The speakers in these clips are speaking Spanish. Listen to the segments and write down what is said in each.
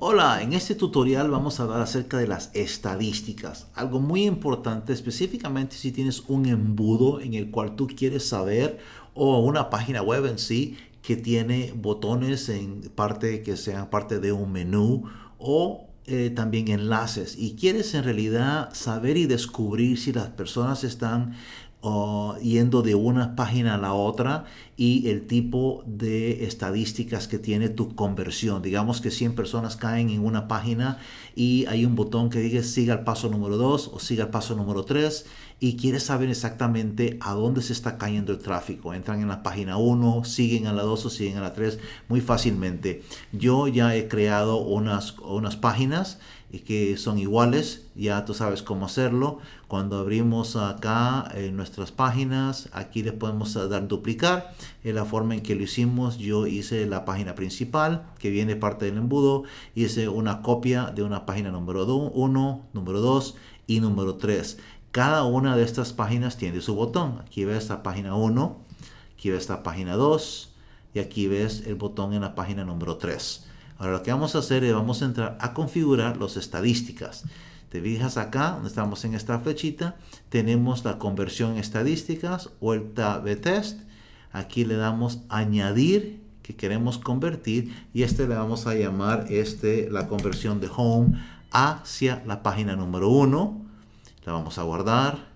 Hola, en este tutorial vamos a hablar acerca de las estadísticas, algo muy importante específicamente si tienes un embudo en el cual tú quieres saber o una página web en sí que tiene botones en parte que sean parte de un menú o eh, también enlaces y quieres en realidad saber y descubrir si las personas están yendo de una página a la otra y el tipo de estadísticas que tiene tu conversión. Digamos que 100 personas caen en una página y hay un botón que dice siga el paso número 2 o siga el paso número 3 y quieres saber exactamente a dónde se está cayendo el tráfico. Entran en la página 1, siguen a la 2 o siguen a la 3 muy fácilmente. Yo ya he creado unas, unas páginas que son iguales, ya tú sabes cómo hacerlo cuando abrimos acá en eh, nuestras páginas, aquí le podemos eh, dar duplicar. En la forma en que lo hicimos, yo hice la página principal que viene parte del embudo. Hice una copia de una página número 1, número 2 y número 3. Cada una de estas páginas tiene su botón. Aquí ves la página 1, aquí ves esta página 2 y aquí ves el botón en la página número 3. Ahora lo que vamos a hacer es vamos a entrar a configurar las estadísticas. Te fijas acá, donde estamos en esta flechita, tenemos la conversión estadísticas vuelta el test. Aquí le damos añadir que queremos convertir y este le vamos a llamar este, la conversión de home hacia la página número 1. La vamos a guardar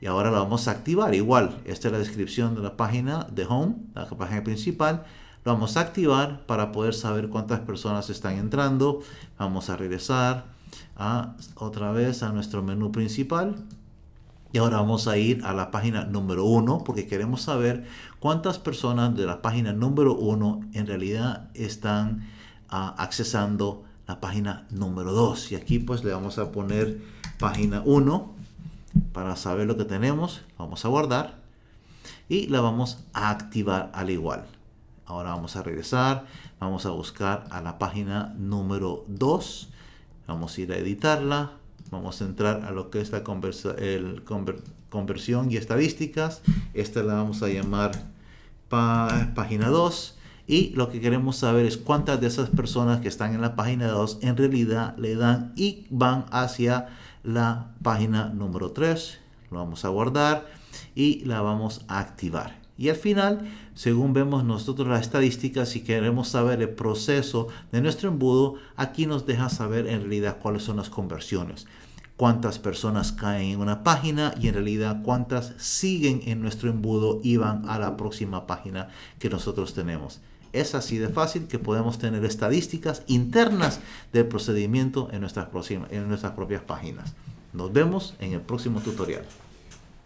y ahora la vamos a activar. Igual, esta es la descripción de la página de home, la página principal. Lo vamos a activar para poder saber cuántas personas están entrando. Vamos a regresar a, otra vez a nuestro menú principal. Y ahora vamos a ir a la página número 1 porque queremos saber cuántas personas de la página número 1 en realidad están ah, accesando la página número 2. Y aquí pues le vamos a poner página 1 para saber lo que tenemos. Vamos a guardar y la vamos a activar al igual. Ahora vamos a regresar, vamos a buscar a la página número 2 Vamos a ir a editarla. Vamos a entrar a lo que es la conversión y estadísticas. Esta la vamos a llamar página 2. Y lo que queremos saber es cuántas de esas personas que están en la página 2 en realidad le dan y van hacia la página número 3. Lo vamos a guardar y la vamos a activar. Y al final, según vemos nosotros las estadísticas, si queremos saber el proceso de nuestro embudo, aquí nos deja saber en realidad cuáles son las conversiones. Cuántas personas caen en una página y en realidad cuántas siguen en nuestro embudo y van a la próxima página que nosotros tenemos. Es así de fácil que podemos tener estadísticas internas del procedimiento en nuestras, propias páginas. Nos vemos en el próximo tutorial.